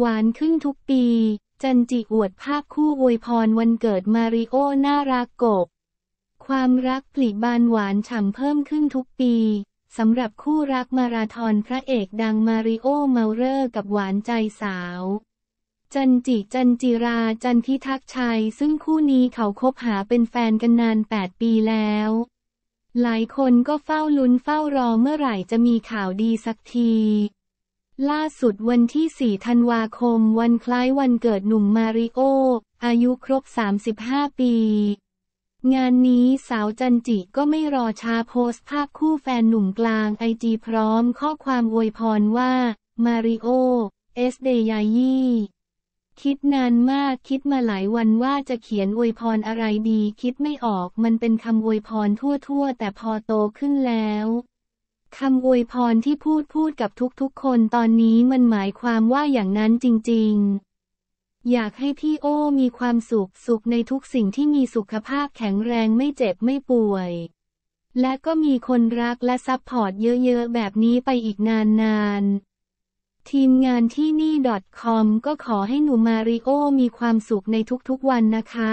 หวานขึ้นทุกปี จันจิอวดภาพคู่อวยพร วันเกิดมาริโอน่ารักกบ ความรักปลิบานหวานฉ่ำเพิ่มขึ้นทุกปีสำหรับคู่รักมาราธอนพระเอกดังมาริโอเมาเรอร์กับหวานใจสาว จันจิจันจิราจันพิทักษ์ชัยซึ่งคู่นี้เขาคบหาเป็นแฟนกันนาน 8 ปีแล้ว หลายคนก็เฝ้าลุ้นเฝ้ารอเมื่อไหร่จะมีข่าวดีสักทีล่าสุดวันที่ 4 ธันวาคม วันคล้ายวันเกิดหนุ่มมาริโออายุครบ 35 ปี งานนี้สาวจันจิก็ไม่รอช้าโพสต์ภาพคู่แฟนหนุ่มกลางไอจีพร้อมข้อความอวยพรว่า มาริโอเอสเดยายีคิดนานมากคิดมาหลายวันว่าจะเขียนอวยพรอะไรดี คิดไม่ออกมันเป็นคำอวยพรทั่วๆ แต่พอโตขึ้นแล้วคำอวยพรที่พูดพูดกับทุกๆคนตอนนี้มันหมายความว่าอย่างนั้นจริงๆ อยากให้พี่โอ้มีความสุขสุขในทุกสิ่งที่มีสุขภาพแข็งแรงไม่เจ็บไม่ป่วย และก็มีคนรักและซัพพอร์ตเยอะๆแบบนี้ไปอีกนานๆทีมงานที่นี่ .com ก็ขอให้หนูมาริโอมีความสุขในทุก ๆวันนะคะ